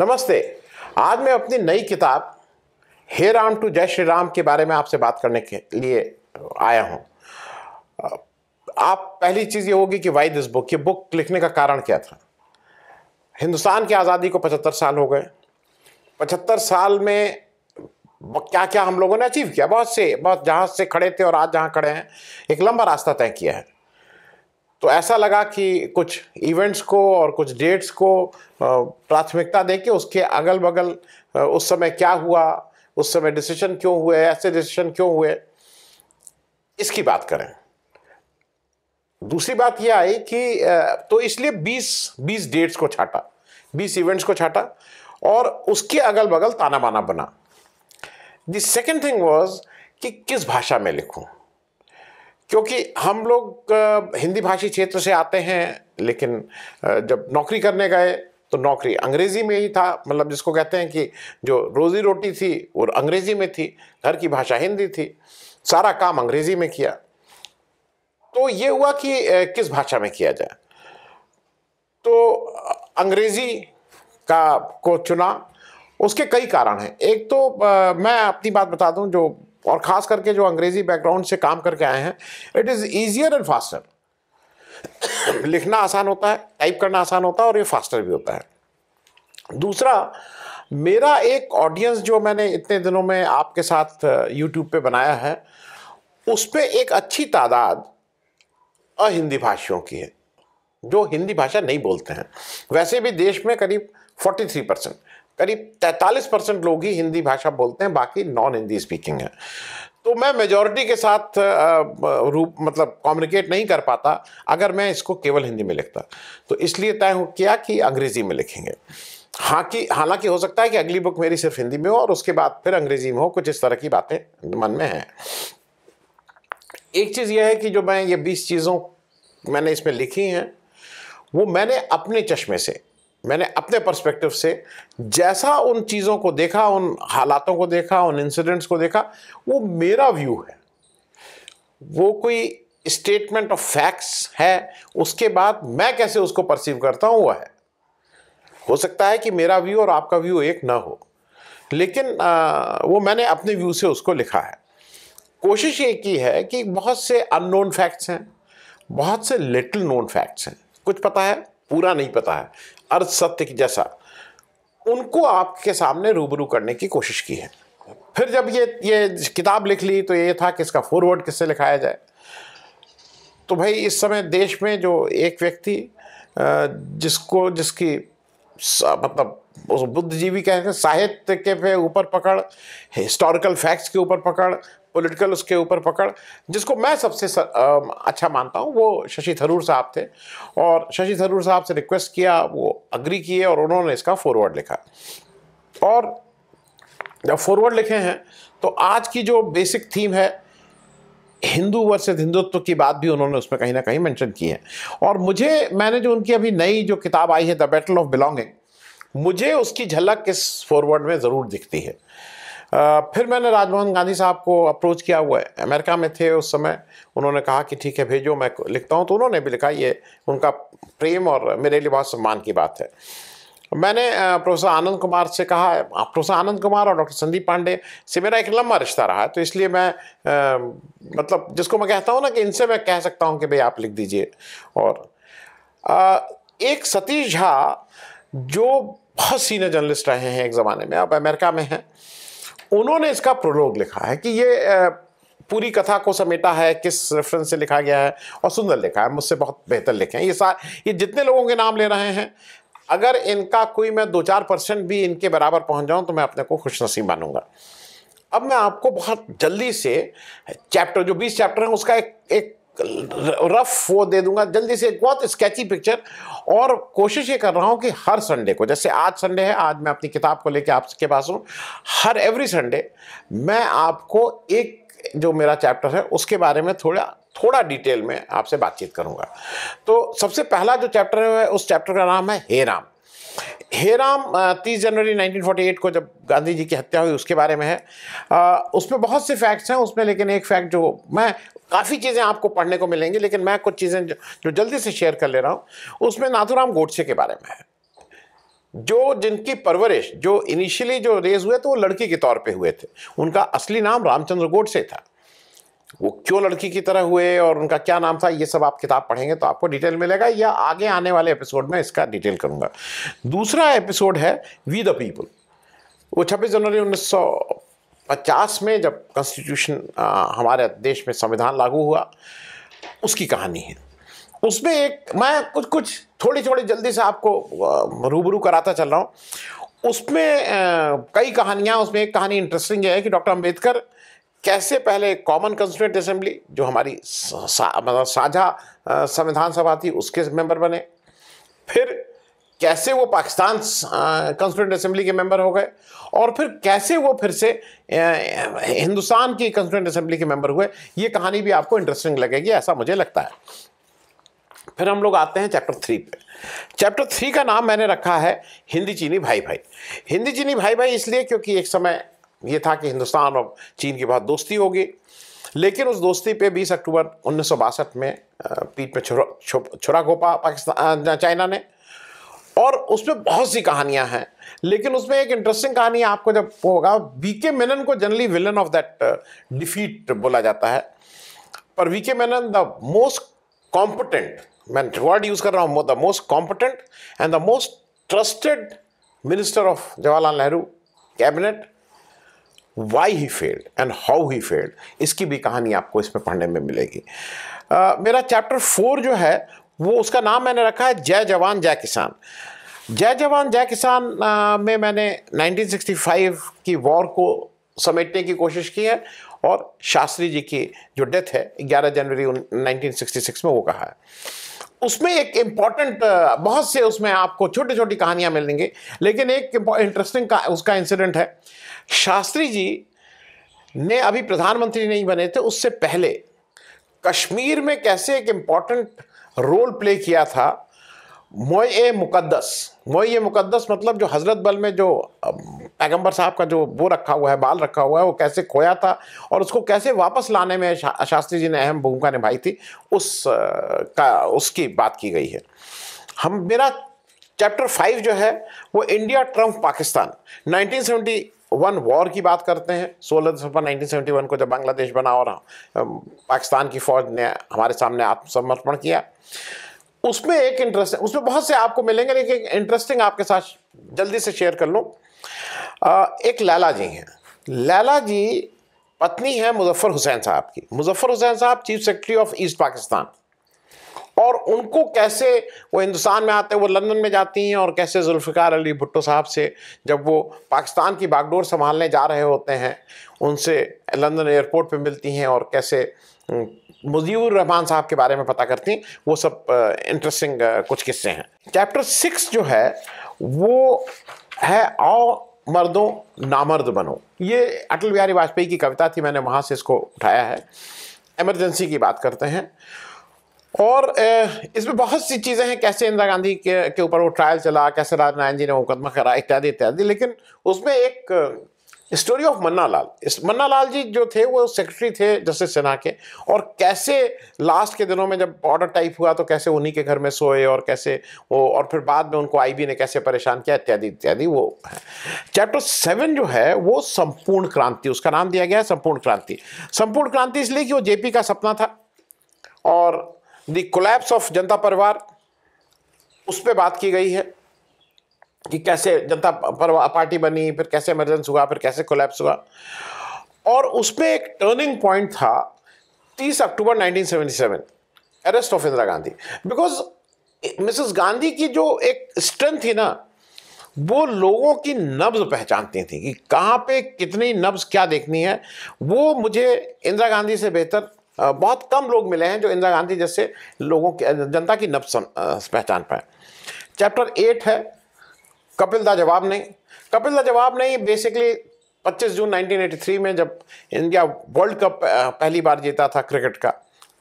नमस्ते आज मैं अपनी नई किताब हे राम टू जय श्री राम के बारे में आपसे बात करने के लिए आया हूँ आप पहली चीज़ ये होगी कि वाई दिस बुक ये बुक लिखने का कारण क्या था हिंदुस्तान की आज़ादी को पचहत्तर साल हो गए पचहत्तर साल में क्या क्या हम लोगों ने अचीव किया बहुत से बहुत जहाँ से खड़े थे और आज जहाँ खड़े हैं एक लंबा रास्ता तय किया है तो ऐसा लगा कि कुछ इवेंट्स को और कुछ डेट्स को प्राथमिकता दे के उसके अगल बगल उस समय क्या हुआ उस समय डिसीजन क्यों हुए ऐसे डिसीजन क्यों हुए इसकी बात करें दूसरी बात यह आई कि तो इसलिए 20 20 डेट्स को छाटा 20 इवेंट्स को छाटा और उसके अगल बगल ताना बाना बना द सेकेंड थिंग वॉज कि किस भाषा में लिखूं क्योंकि हम लोग हिंदी भाषी क्षेत्र से आते हैं लेकिन जब नौकरी करने गए तो नौकरी अंग्रेज़ी में ही था मतलब जिसको कहते हैं कि जो रोज़ी रोटी थी वो अंग्रेज़ी में थी घर की भाषा हिंदी थी सारा काम अंग्रेज़ी में किया तो ये हुआ कि किस भाषा में किया जाए तो अंग्रेज़ी का को चुना उसके कई कारण हैं एक तो आ, मैं अपनी बात बता दूं जो और ख़ास करके जो अंग्रेज़ी बैकग्राउंड से काम करके आए हैं it is easier and faster लिखना आसान होता है टाइप करना आसान होता है और ये फास्टर भी होता है दूसरा मेरा एक ऑडियंस जो मैंने इतने दिनों में आपके साथ यूट्यूब uh, पे बनाया है उस पर एक अच्छी तादाद अहिंदी भाषियों की है जो हिंदी भाषा नहीं बोलते हैं वैसे भी देश में करीब 43 परसेंट करीब 43 परसेंट लोग ही हिंदी भाषा बोलते हैं बाकी नॉन हिंदी स्पीकिंग है तो मैं मेजॉरिटी के साथ रूप मतलब कम्युनिकेट नहीं कर पाता अगर मैं इसको केवल हिंदी में लिखता तो इसलिए तय किया कि अंग्रेज़ी में लिखेंगे हाँ कि हालांकि हो सकता है कि अगली बुक मेरी सिर्फ हिंदी में हो और उसके बाद फिर अंग्रेज़ी में हो कुछ इस तरह की बातें मन में हैं एक चीज़ यह है कि जो मैं ये बीस चीज़ों मैंने इसमें लिखी हैं वो मैंने अपने चश्मे से मैंने अपने पर्सपेक्टिव से जैसा उन चीज़ों को देखा उन हालातों को देखा उन इंसिडेंट्स को देखा वो मेरा व्यू है वो कोई स्टेटमेंट ऑफ फैक्ट्स है उसके बाद मैं कैसे उसको परसीव करता हूँ वह है हो सकता है कि मेरा व्यू और आपका व्यू एक ना हो लेकिन आ, वो मैंने अपने व्यू से उसको लिखा है कोशिश ये की है कि बहुत से अननोन फैक्ट्स हैं बहुत से लिटिल नोन फैक्ट्स हैं कुछ पता है पूरा नहीं पता है अर्ध सत्य जैसा उनको आपके सामने रूबरू करने की कोशिश की है फिर जब ये ये किताब लिख ली तो ये था कि इसका फॉरवर्ड किससे लिखाया जाए तो भाई इस समय देश में जो एक व्यक्ति जिसको जिसकी मतलब उस बुद्धिजीवी हैं साहित्य के पे ऊपर पकड़ हिस्टोरिकल फैक्ट्स के ऊपर पकड़ पॉलिटिकल उसके ऊपर पकड़ जिसको मैं सबसे सर, आ, अच्छा मानता हूँ वो शशि थरूर साहब थे और शशि थरूर साहब से रिक्वेस्ट किया वो अग्री किए और उन्होंने इसका फॉरवर्ड लिखा और जब फॉरवर्ड लिखे हैं तो आज की जो बेसिक थीम है हिंदू वर्सेज हिंदुत्व की बात भी उन्होंने उसमें कहीं ना कहीं मैंशन की है और मुझे मैंने जो उनकी अभी नई जो किताब आई है द बैटल ऑफ बिलोंगिंग मुझे उसकी झलक इस फॉरवर्ड में ज़रूर दिखती है फिर मैंने राजमोहन गांधी साहब को अप्रोच किया हुआ है अमेरिका में थे उस समय उन्होंने कहा कि ठीक है भेजो मैं लिखता हूँ तो उन्होंने भी लिखा ये उनका प्रेम और मेरे लिए बहुत सम्मान की बात है मैंने प्रोफेसर आनंद कुमार से कहा प्रोफेसर आनंद कुमार और डॉक्टर संदीप पांडे से मेरा एक लंबा रिश्ता रहा है तो इसलिए मैं आ, मतलब जिसको मैं कहता हूँ ना कि इनसे मैं कह सकता हूँ कि भाई आप लिख दीजिए और आ, एक सतीश झा जो बहुत सीनियर जर्नलिस्ट रहे हैं एक ज़माने में अब अमेरिका में हैं उन्होंने इसका प्रोलोग लिखा है कि ये पूरी कथा को समेटा है किस रेफरेंस से लिखा गया है और सुंदर लिखा है मुझसे बहुत बेहतर लिखे हैं ये सा ये जितने लोगों के नाम ले रहे हैं अगर इनका कोई मैं दो चार परसेंट भी इनके बराबर पहुंच जाऊं तो मैं अपने को खुश नसीब मानूंगा अब मैं आपको बहुत जल्दी से चैप्टर जो बीस चैप्टर हैं उसका एक एक रफ वो दे दूंगा जल्दी से एक बहुत स्केची पिक्चर और कोशिश ये कर रहा हूँ कि हर संडे को जैसे आज संडे है आज मैं अपनी किताब को लेके आपके पास हूँ हर एवरी संडे मैं आपको एक जो मेरा चैप्टर है उसके बारे में थोड़ा थोड़ा डिटेल में आपसे बातचीत करूँगा तो सबसे पहला जो चैप्टर है उस चैप्टर का नाम है हे राम हेराम तीस जनवरी 1948 को जब गांधी जी की हत्या हुई उसके बारे में है उसमें बहुत से फैक्ट्स हैं उसमें लेकिन एक फैक्ट जो मैं काफ़ी चीज़ें आपको पढ़ने को मिलेंगी लेकिन मैं कुछ चीज़ें जो, जो जल्दी से शेयर कर ले रहा हूँ उसमें नाथुराम गोडसे के बारे में है जो जिनकी परवरिश जो इनिशियली जो रेज हुए थे वो लड़की के तौर पे हुए थे उनका असली नाम रामचंद्र गोडसे था वो क्यों लड़की की तरह हुए और उनका क्या नाम था ये सब आप किताब पढ़ेंगे तो आपको डिटेल मिलेगा या आगे आने वाले एपिसोड में इसका डिटेल करूँगा दूसरा एपिसोड है वी द पीपल वो छब्बीस जनवरी उन्नीस सौ पचास में जब कॉन्स्टिट्यूशन हमारे देश में संविधान लागू हुआ उसकी कहानी है उसमें एक मैं कुछ कुछ थोड़ी थोड़ी जल्दी से आपको रूबरू कराता चल रहा हूँ उसमें कई कहानियाँ उसमें एक कहानी इंटरेस्टिंग है कि डॉक्टर अम्बेडकर कैसे पहले कॉमन कंस्टिट्यूंट असेंबली जो हमारी मतलब साझा संविधान सभा थी उसके मेंबर बने फिर कैसे वो पाकिस्तान कंस्टिट्यूंट असेंबली के मेंबर हो गए और फिर कैसे वो फिर से हिंदुस्तान की कंस्टिट्यूंट असेंबली के मेंबर हुए ये कहानी भी आपको इंटरेस्टिंग लगेगी ऐसा मुझे लगता है फिर हम लोग आते हैं चैप्टर थ्री पे चैप्टर थ्री का नाम मैंने रखा है हिंदी चीनी भाई भाई हिंदी चीनी भाई भाई इसलिए क्योंकि एक समय ये था कि हिंदुस्तान और चीन की बहुत दोस्ती होगी लेकिन उस दोस्ती पे 20 अक्टूबर उन्नीस में पीठ में छुरा छुरा घोपा पाकिस्तान चाइना ने और उसमें बहुत सी कहानियां हैं लेकिन उसमें एक इंटरेस्टिंग कहानी आपको जब होगा वी के मेनन को generally villain of that defeat बोला जाता है पर V K Menon the most competent मैं वर्ड यूज़ कर रहा हूँ the most competent and the most trusted minister of Jawaharlal Nehru cabinet why he failed and how he failed इसकी भी कहानी आपको इसमें पढ़ने में मिलेगी आ, मेरा चैप्टर फोर जो है वो उसका नाम मैंने रखा है जय जवान जय किसान जय जवान जय किसान में मैंने 1965 की वॉर को समेटने की कोशिश की है और शास्त्री जी की जो डेथ है 11 जनवरी 1966 में वो कहा है उसमें एक इम्पॉर्टेंट बहुत से उसमें आपको छोटी छोटी कहानियाँ मिलेंगी लेकिन एक इंटरेस्टिंग का उसका इंसिडेंट है शास्त्री जी ने अभी प्रधानमंत्री नहीं बने थे उससे पहले कश्मीर में कैसे एक इम्पॉर्टेंट रोल प्ले किया था मोय मुकद्दस मोय मुकद्दस मतलब जो हज़रत बल में जो पैगंबर साहब का जो वो रखा हुआ है बाल रखा हुआ है वो कैसे खोया था और उसको कैसे वापस लाने में शा, शास्त्री जी ने अहम भूमिका निभाई थी उस का उसकी बात की गई है हम मेरा चैप्टर फाइव जो है वो India Trump Pakistan 1970 one war की बात करते हैं सोलह दिसंबर 1971 को जब बांग्लादेश बना और पाकिस्तान की फ़ौज ने हमारे सामने आत्मसमर्पण किया उसमें एक इंटरेस्टिंग उसमें बहुत से आपको मिलेंगे लेकिन इंटरेस्टिंग आपके साथ जल्दी से शेयर कर लूँ एक लैला जी हैं लैला जी पत्नी है मुजफ्फ़र हुसैन साहब की मुजफ्फ़र हुसैन साहब chief secretary of East Pakistan और उनको कैसे वो हिंदुस्तान में आते हैं वो लंदन में जाती हैं और कैसे जुल्फ़िकार अली भुट्टो साहब से जब वो पाकिस्तान की बागडोर संभालने जा रहे होते हैं उनसे लंदन एयरपोर्ट पे मिलती हैं और कैसे मुजीबर रहमान साहब के बारे में पता करती हैं वो सब इंटरेस्टिंग कुछ किस्से हैं चैप्टर सिक्स जो है वो है और मर्दों नामर्द बनो ये अटल बिहारी वाजपेयी की कविता थी मैंने वहाँ से इसको उठाया है एमरजेंसी की बात करते हैं और इसमें बहुत सी चीज़ें हैं कैसे इंदिरा गांधी के के ऊपर वो ट्रायल चला कैसे राजनारायण जी ने मुकदमा करा इत्यादि इत्यादि लेकिन उसमें एक स्टोरी ऑफ मन्ना लाल इस मन्ना लाल जी जो थे वो सेक्रेटरी थे जस्टिस सिन्हा के और कैसे लास्ट के दिनों में जब ऑर्डर टाइप हुआ तो कैसे उन्हीं के घर में सोए और कैसे वो और फिर बाद में उनको आईबी ने कैसे परेशान किया इत्यादि इत्यादि वो है चैप्टर सेवन जो है वो संपूर्ण क्रांति उसका नाम दिया गया है संपूर्ण क्रांति संपूर्ण क्रांति इसलिए कि वो जेपी का सपना था और द कोलैप्स ऑफ जनता परिवार उस पर बात की गई है कि कैसे जनता परिवार पार्टी बनी फिर कैसे इमरजेंस हुआ फिर कैसे कोलैप्स हुआ और उसमें एक टर्निंग पॉइंट था 30 October 1977 arrest of Indira Gandhi because Mrs Gandhi की जो एक स्ट्रेंथ थी ना वो लोगों की नब्ज पहचानती थी कि कहाँ पे कितनी नब्ज क्या देखनी है वो मुझे इंदिरा गांधी से बेहतर बहुत कम लोग मिले हैं जो इंदिरा गांधी जैसे लोगों की जनता की नब्स पहचान पाए चैप्टर एट है कपिल दा जवाब नहीं कपिल दा जवाब नहीं बेसिकली 25 जून 1983 में जब इंडिया वर्ल्ड कप पहली बार जीता था क्रिकेट का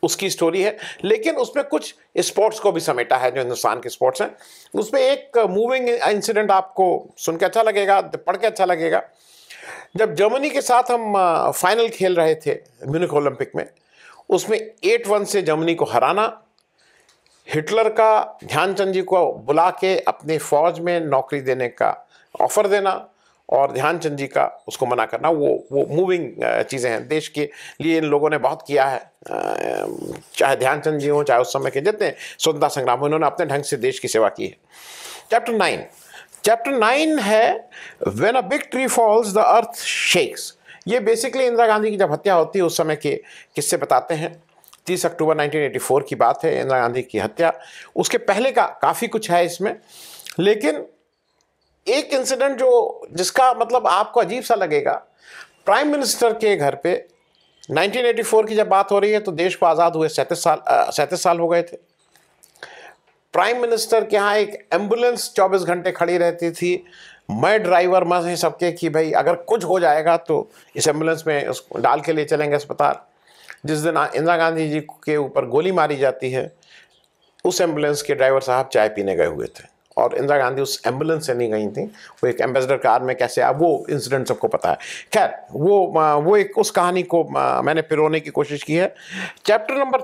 उसकी स्टोरी है लेकिन उसमें कुछ स्पोर्ट्स को भी समेटा है जो हिंदुस्तान के स्पोर्ट्स हैं उसमें एक मूविंग इंसिडेंट आपको सुन के अच्छा लगेगा पढ़ के अच्छा लगेगा जब जर्मनी के साथ हम फाइनल खेल रहे थे म्यूनिक ओलंपिक में उसमें एट वन से जर्मनी को हराना हिटलर का ध्यानचंद जी को बुला के अपने फौज में नौकरी देने का ऑफर देना और ध्यानचंद जी का उसको मना करना वो वो मूविंग चीज़ें हैं देश के लिए इन लोगों ने बहुत किया है चाहे ध्यानचंद जी हों चाहे उस समय के जितने स्वतंत्रता संग्राम इन्होंने अपने ढंग से देश की सेवा की है चैप्टर नाइन चैप्टर नाइन है when a big tree falls the earth shakes ये बेसिकली इंदिरा गांधी की जब हत्या होती है उस समय के किससे बताते हैं तीस अक्टूबर 1984 की बात है इंदिरा गांधी की हत्या उसके पहले का काफ़ी कुछ है इसमें लेकिन एक इंसिडेंट जो जिसका मतलब आपको अजीब सा लगेगा प्राइम मिनिस्टर के घर पे 1984 की जब बात हो रही है तो देश को आज़ाद हुए सैंतीस साल सैंतीस साल हो गए थे प्राइम मिनिस्टर के यहाँ एक एम्बुलेंस 24 घंटे खड़ी रहती थी मैं ड्राइवर मैं ही सबके कि भाई अगर कुछ हो जाएगा तो इस एम्बुलेंस में उसको डाल के ले चलेंगे अस्पताल जिस दिन इंदिरा गांधी जी के ऊपर गोली मारी जाती है उस एम्बुलेंस के ड्राइवर साहब चाय पीने गए हुए थे और इंदिरा गांधी उस एम्बुलेंस से नहीं गई थी वो एक एम्बेसडर कार में कैसे आ वो इंसिडेंट सबको पता है खैर वो वो एक उस कहानी को मैंने पिरोने की कोशिश की है चैप्टर नंबर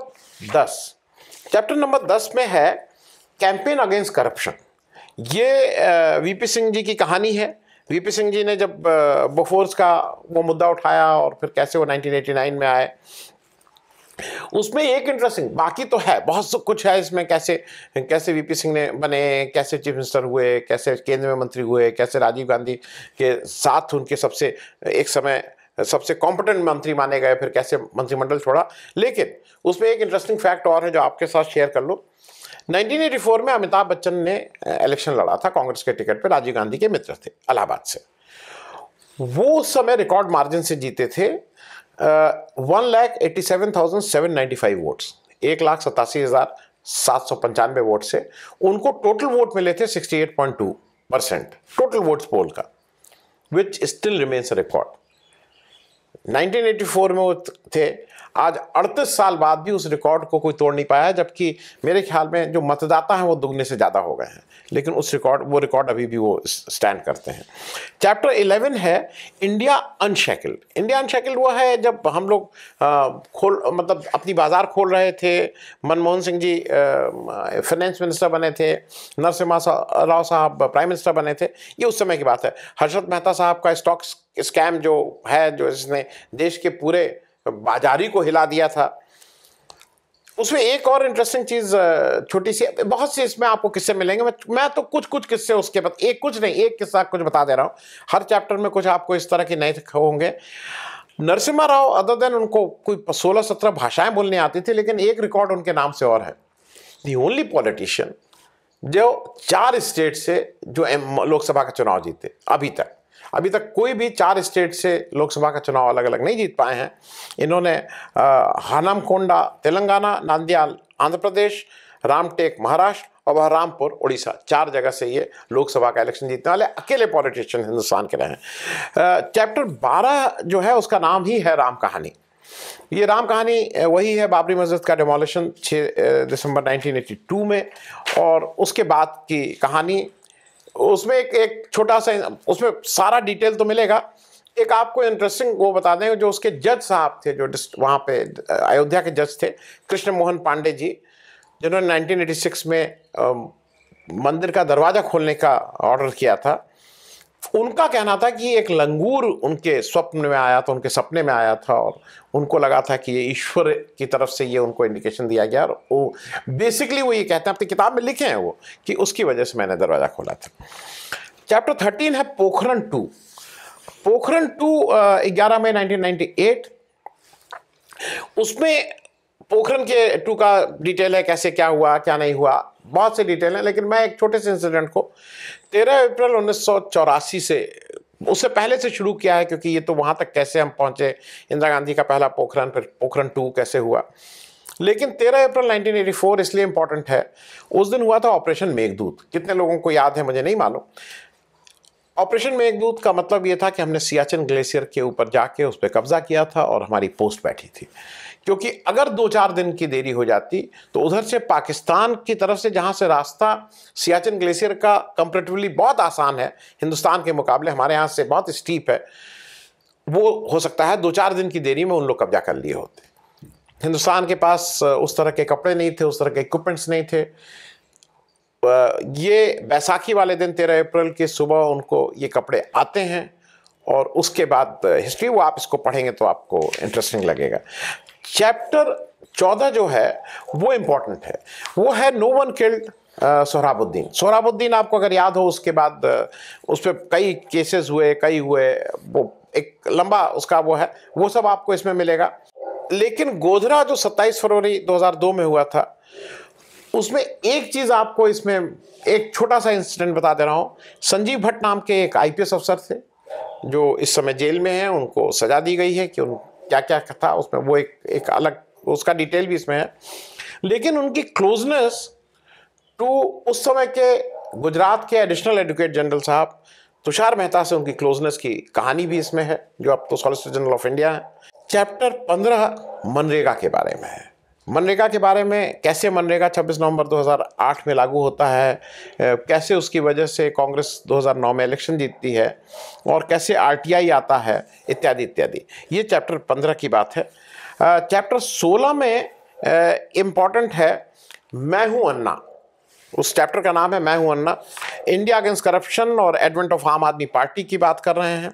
दस चैप्टर नंबर दस में है कैंपेन अगेंस्ट करप्शन ये वीपी सिंह जी की कहानी है वीपी सिंह जी ने जब बोफोर्स का वो मुद्दा उठाया और फिर कैसे वो 1989 में आए उसमें एक इंटरेस्टिंग बाकी तो है बहुत सब कुछ है इसमें कैसे कैसे वीपी सिंह ने बने कैसे चीफ मिनिस्टर हुए कैसे केंद्र में मंत्री हुए कैसे राजीव गांधी के साथ उनके सबसे एक समय सबसे कॉम्पिटेंट मंत्री माने गए फिर कैसे मंत्रिमंडल छोड़ा लेकिन उसमें एक इंटरेस्टिंग फैक्ट और है जो आपके साथ शेयर कर लो 1984 में अमिताभ बच्चन ने इलेक्शन लड़ा था कांग्रेस के टिकट पर राजीव गांधी के मित्र थे इलाहाबाद से वो उस समय रिकॉर्ड मार्जिन से जीते थे one lakh eighty seven thousand seven ninety five votes एक लाख सतासी हज़ार सात सौ पंचानवे वोट से उनको टोटल वोट मिले थे sixty eight point two percent total votes poll का विच स्टिल रिमेन्स रिकॉर्ड 1984 में वो थे आज अड़तीस साल बाद भी उस रिकॉर्ड को कोई तोड़ नहीं पाया जबकि मेरे ख्याल में जो मतदाता हैं वो दुगने से ज़्यादा हो गए हैं लेकिन उस रिकॉर्ड वो रिकॉर्ड अभी भी वो स्टैंड करते हैं चैप्टर इलेवन है इंडिया अनशैकल्ड इंडिया अनशैकल्ड वो है जब हम लोग खोल मतलब अपनी बाज़ार खोल रहे थे मनमोहन सिंह जी फाइनेंस मिनिस्टर बने थे नरसिम्हा राव साहब प्राइम मिनिस्टर बने थे ये उस समय की बात है हर्षद मेहता साहब का स्टॉक्स स्कैम जो है जो इसने देश के पूरे बाजारी को हिला दिया था उसमें एक और इंटरेस्टिंग चीज छोटी सी बहुत सी इसमें आपको किस्से मिलेंगे मैं मैं तो कुछ कुछ किस्से उसके बाद एक कुछ नहीं एक किस्सा कुछ बता दे रहा हूँ हर चैप्टर में कुछ आपको इस तरह के नए होंगे नरसिम्हा राव अदर देन उनको कोई सोलह सत्रह भाषाएं बोलने आती थी लेकिन एक रिकॉर्ड उनके नाम से और है दी ओनली पॉलिटिशियन जो चार स्टेट से जो लोकसभा का चुनाव जीते अभी तक अभी तक कोई भी चार स्टेट से लोकसभा का चुनाव अलग अलग नहीं जीत पाए हैं इन्होंने हनमकोंडा तेलंगाना नांदियाल आंध्र प्रदेश रामटेक महाराष्ट्र और वह रामपुर उड़ीसा चार जगह से ये लोकसभा का इलेक्शन जीतने वाले अकेले पॉलिटिशियन हिंदुस्तान के रहे हैं चैप्टर बारह जो है उसका नाम ही है राम कहानी ये राम कहानी वही है बाबरी मस्जिद का डिमोलिशन 6 दिसंबर 1982 में और उसके बाद की कहानी उसमें एक एक छोटा सा उसमें सारा डिटेल तो मिलेगा एक आपको इंटरेस्टिंग वो बता दें जो उसके जज साहब थे जो वहाँ पे अयोध्या के जज थे कृष्ण मोहन पांडे जी जिन्होंने 1986 में मंदिर का दरवाज़ा खोलने का ऑर्डर किया था उनका कहना था कि एक लंगूर उनके स्वप्न में आया था उनके सपने में आया था और उनको लगा था कि ये ईश्वर की तरफ से ये उनको इंडिकेशन दिया गया और वो बेसिकली वो ये कहते हैं अपनी किताब में लिखे हैं वो कि उसकी वजह से मैंने दरवाज़ा खोला था चैप्टर थर्टीन है पोखरण टू पोखरण टू ग्यारह मई नाइनटीन उसमें पोखरण के टू का डिटेल है कैसे क्या हुआ क्या नहीं हुआ बहुत से डिटेल हैं लेकिन मैं एक छोटे से इंसिडेंट को तेरह अप्रैल उन्नीस से उससे पहले से शुरू किया है क्योंकि ये तो वहाँ तक कैसे हम पहुँचे इंदिरा गांधी का पहला पोखरण फिर पोखरण टू कैसे हुआ लेकिन 13 अप्रैल 1984 इसलिए इम्पॉर्टेंट है उस दिन हुआ था ऑपरेशन मेघदूत कितने लोगों को याद है मुझे नहीं मालूम ऑपरेशन मेघदूत का मतलब ये था कि हमने सियाचिन ग्लेशियर के ऊपर जाके उस पर कब्जा किया था और हमारी पोस्ट बैठी थी क्योंकि अगर दो चार दिन की देरी हो जाती तो उधर से पाकिस्तान की तरफ से जहाँ से रास्ता सियाचिन ग्लेशियर का कंपेरेटिवली बहुत आसान है हिंदुस्तान के मुकाबले हमारे यहाँ से बहुत स्टीप है वो हो सकता है दो चार दिन की देरी में उन लोग कब्जा कर लिए होते हिंदुस्तान के पास उस तरह के कपड़े नहीं थे उस तरह के इक्विपमेंट्स नहीं थे ये बैसाखी वाले दिन तेरह अप्रैल के सुबह उनको ये कपड़े आते हैं और उसके बाद हिस्ट्री वो आप इसको पढ़ेंगे तो आपको इंटरेस्टिंग लगेगा चैप्टर चौदह जो है वो इम्पॉर्टेंट है वो है no one killed Sohrabuddin Sohrabuddin आपको अगर याद हो उसके बाद उस पर कई केसेस हुए कई हुए वो एक लंबा उसका वो है वो सब आपको इसमें मिलेगा लेकिन गोधरा जो 27 फरवरी 2002 में हुआ था उसमें एक चीज़ आपको इसमें एक छोटा सा इंसिडेंट बता दे रहा हूँ संजीव भट्ट नाम के एक आईपीएस अफसर थे जो इस समय जेल में हैं उनको सजा दी गई है कि उन क्या क्या था उसमें वो एक एक अलग उसका डिटेल भी इसमें है लेकिन उनकी क्लोजनेस टू उस समय के गुजरात के एडिशनल एडवोकेट जनरल साहब तुषार मेहता से उनकी क्लोजनेस की कहानी भी इसमें है जो अब तो सॉलिसिटर जनरल ऑफ इंडिया है चैप्टर पंद्रह मनरेगा के बारे में है मनरेगा के बारे में कैसे मनरेगा 26 नवंबर 2008 में लागू होता है कैसे उसकी वजह से कांग्रेस 2009 में इलेक्शन जीतती है और कैसे आरटीआई आता है इत्यादि इत्यादि ये चैप्टर 15 की बात है चैप्टर 16 में इम्पॉर्टेंट है मैं हूँ अन्ना उस चैप्टर का नाम है मैं हूँ अन्ना इंडिया अगेंस्ट करप्शन और advent of Aam Aadmi party की बात कर रहे हैं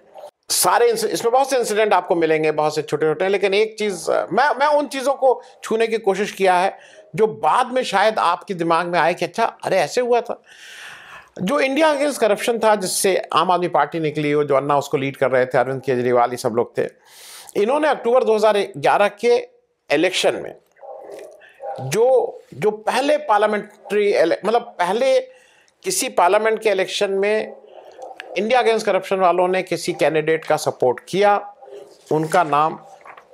सारे इसमें बहुत से इंसिडेंट आपको मिलेंगे बहुत से छोटे छोटे लेकिन एक चीज़ मैं मैं उन चीज़ों को छूने की कोशिश किया है जो बाद में शायद आपके दिमाग में आए कि अच्छा अरे ऐसे हुआ था जो इंडिया अगेंस्ट करप्शन था जिससे आम आदमी पार्टी निकली वो जो अन्ना उसको लीड कर रहे थे अरविंद केजरीवाल ये सब लोग थे इन्होंने अक्टूबर 2011 के इलेक्शन में जो जो पहले पार्लियामेंट्री मतलब पहले किसी पार्लियामेंट के इलेक्शन में इंडिया अगेंस्ट करप्शन वालों ने किसी कैंडिडेट का सपोर्ट किया उनका नाम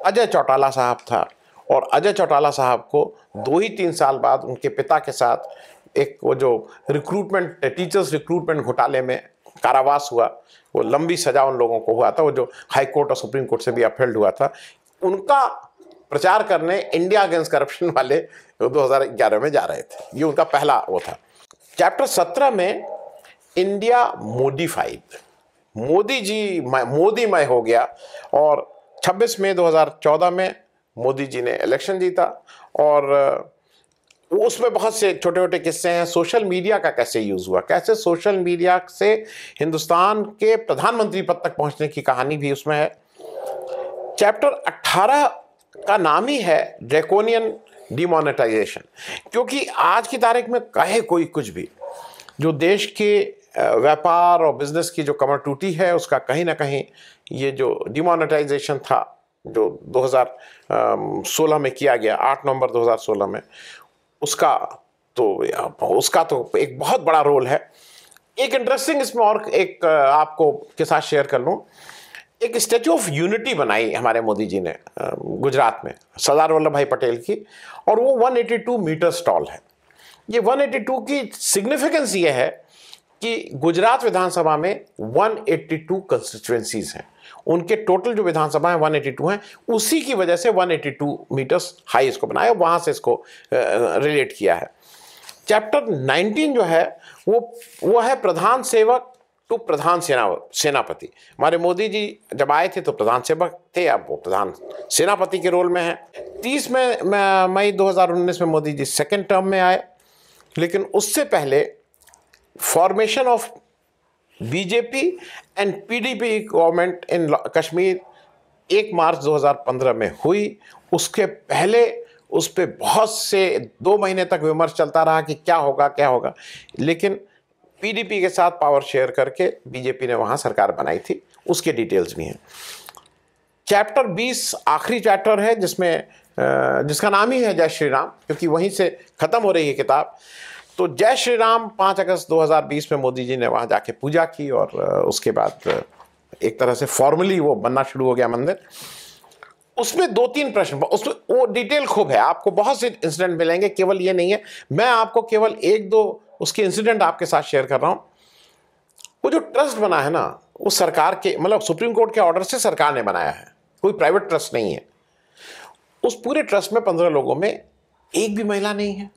अजय चौटाला साहब था और अजय चौटाला साहब को दो ही तीन साल बाद उनके पिता के साथ एक वो जो रिक्रूटमेंट टीचर्स रिक्रूटमेंट घोटाले में कारावास हुआ वो लंबी सजा उन लोगों को हुआ था वो जो हाई कोर्ट और सुप्रीम कोर्ट से भी अपहेल्ड हुआ था उनका प्रचार करने इंडिया अगेंस्ट करप्शन वाले 2011 में जा रहे थे ये उनका पहला वो था चैप्टर 17 में इंडिया मोडिफाइड मोदी जी मोदी मय हो गया और 26 मई 2014 में मोदी जी ने इलेक्शन जीता और उसमें बहुत से छोटे छोटे किस्से हैं सोशल मीडिया का कैसे यूज़ हुआ कैसे सोशल मीडिया से हिंदुस्तान के प्रधानमंत्री पद तक पहुंचने की कहानी भी उसमें है चैप्टर 18 का नाम ही है ड्रेकोनियन डिमोनेटाइजेशन क्योंकि आज की तारीख में कहे कोई कुछ भी जो देश के व्यापार और बिजनेस की जो कमर टूटी है उसका कहीं ना कहीं ये जो डिमोनेटाइजेशन था जो 2016 में किया गया 8 नवंबर 2016 में उसका तो उसका तो एक बहुत बड़ा रोल है एक इंटरेस्टिंग इसमें और एक आपको के साथ शेयर कर लूँ एक स्टैचू ऑफ यूनिटी बनाई हमारे मोदी जी ने गुजरात में सरदार वल्लभ भाई पटेल की और वो 182 मीटर स्टॉल है ये 182 की सिग्निफिकेंस ये है कि गुजरात विधानसभा में 182 कंस्टिट्युएंसीज हैं उनके टोटल जो विधानसभा है 182 हैं उसी की वजह से 182 मीटर्स हाई इसको बनाया वहाँ से इसको रिलेट किया है चैप्टर 19 जो है वो वो है प्रधान सेवक टू प्रधान सेना सेनापति हमारे मोदी जी जब आए थे तो प्रधान सेवक थे अब वो प्रधान सेनापति के रोल में हैं तीस में मई दो में मोदी जी सेकेंड टर्म में आए लेकिन उससे पहले formation of BJP and PDP government in Kashmir एक मार्च 2015 में हुई उसके पहले उस पर बहुत से दो महीने तक विमर्श चलता रहा कि क्या होगा क्या होगा लेकिन पीडीपी के साथ पावर शेयर करके बीजेपी ने वहाँ सरकार बनाई थी उसके डिटेल्स भी हैं चैप्टर 20 आखिरी चैप्टर है जिसमें जिसका नाम ही है जय श्री राम क्योंकि वहीं से ख़त्म हो रही है किताब तो जय श्री राम पाँच अगस्त 2020 में मोदी जी ने वहाँ जाके पूजा की और उसके बाद एक तरह से फॉर्मली वो बनना शुरू हो गया मंदिर उसमें दो तीन प्रश्न उसमें वो डिटेल खूब है आपको बहुत से इंसिडेंट मिलेंगे केवल ये नहीं है मैं आपको केवल एक दो उसके इंसिडेंट आपके साथ शेयर कर रहा हूँ वो जो ट्रस्ट बना है ना वो सरकार के मतलब सुप्रीम कोर्ट के ऑर्डर से सरकार ने बनाया है कोई प्राइवेट ट्रस्ट नहीं है उस पूरे ट्रस्ट में पंद्रह लोगों में एक भी महिला नहीं है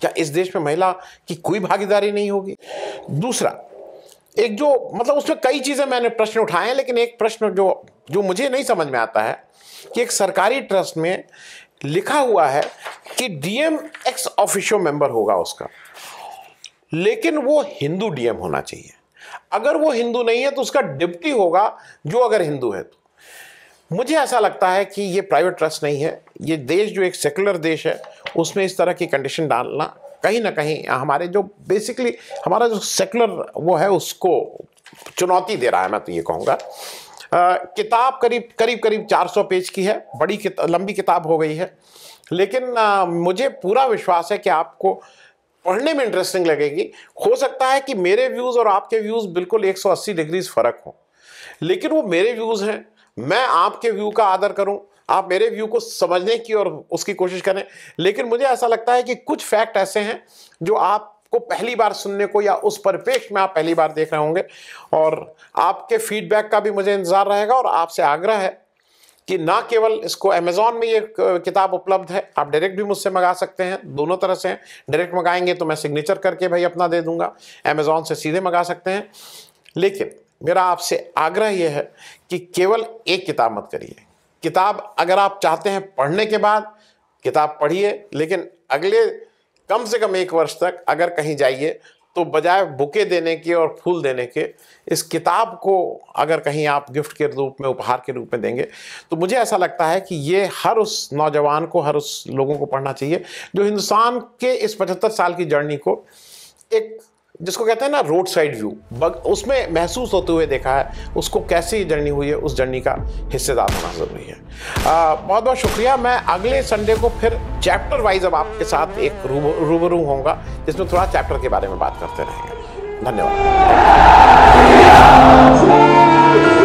क्या इस देश में महिला की कोई भागीदारी नहीं होगी दूसरा एक जो मतलब उसमें कई चीज़ें मैंने प्रश्न उठाए हैं लेकिन एक प्रश्न जो जो मुझे नहीं समझ में आता है कि एक सरकारी ट्रस्ट में लिखा हुआ है कि डीएम एक्स ऑफिशियो मेंबर होगा उसका लेकिन वो हिंदू डीएम होना चाहिए अगर वो हिंदू नहीं है तो उसका डिप्टी होगा जो अगर हिंदू है तो मुझे ऐसा लगता है कि ये प्राइवेट ट्रस्ट नहीं है ये देश जो एक सेकुलर देश है उसमें इस तरह की कंडीशन डालना कहीं ना कहीं हमारे जो बेसिकली हमारा जो सेकुलर वो है उसको चुनौती दे रहा है मैं तो ये कहूँगा किताब करीब करीब करीब 400 पेज की है बड़ी किता, लंबी किताब हो गई है लेकिन आ, मुझे पूरा विश्वास है कि आपको पढ़ने में इंटरेस्टिंग लगेगी हो सकता है कि मेरे व्यूज़ और आपके व्यूज़ बिल्कुल 180 डिग्रीज फ़र्क हो लेकिन वो मेरे व्यूज़ हैं मैं आपके व्यू का आदर करूँ आप मेरे व्यू को समझने की और उसकी कोशिश करें लेकिन मुझे ऐसा लगता है कि कुछ फैक्ट ऐसे हैं जो आप को पहली बार सुनने को या उस परिपेक्ष में आप पहली बार देख रहे होंगे और आपके फीडबैक का भी मुझे इंतज़ार रहेगा और आपसे आग्रह है कि ना केवल इसको अमेज़ॉन में ये किताब उपलब्ध है आप डायरेक्ट भी मुझसे मंगा सकते हैं दोनों तरह से डायरेक्ट मंगाएंगे तो मैं सिग्नेचर करके भाई अपना दे दूंगा अमेज़ॉन से सीधे मंगा सकते हैं लेकिन मेरा आपसे आग्रह यह है कि केवल एक किताब मत करिए किताब अगर आप चाहते हैं पढ़ने के बाद किताब पढ़िए लेकिन अगले कम से कम एक वर्ष तक अगर कहीं जाइए तो बजाय बुके देने के और फूल देने के इस किताब को अगर कहीं आप गिफ्ट के रूप में उपहार के रूप में देंगे तो मुझे ऐसा लगता है कि ये हर उस नौजवान को हर उस लोगों को पढ़ना चाहिए जो हिंदुस्तान के इस पचहत्तर साल की जर्नी को एक जिसको कहते हैं ना रोड साइड व्यू बग उसमें महसूस होते हुए देखा है उसको कैसी जर्नी हुई है उस जर्नी का हिस्सेदार होना ज़रूरी है आ, बहुत बहुत शुक्रिया मैं अगले संडे को फिर चैप्टर वाइज अब आपके साथ एक रूबरू होऊंगा जिसमें थोड़ा चैप्टर के बारे में बात करते रहेंगे धन्यवाद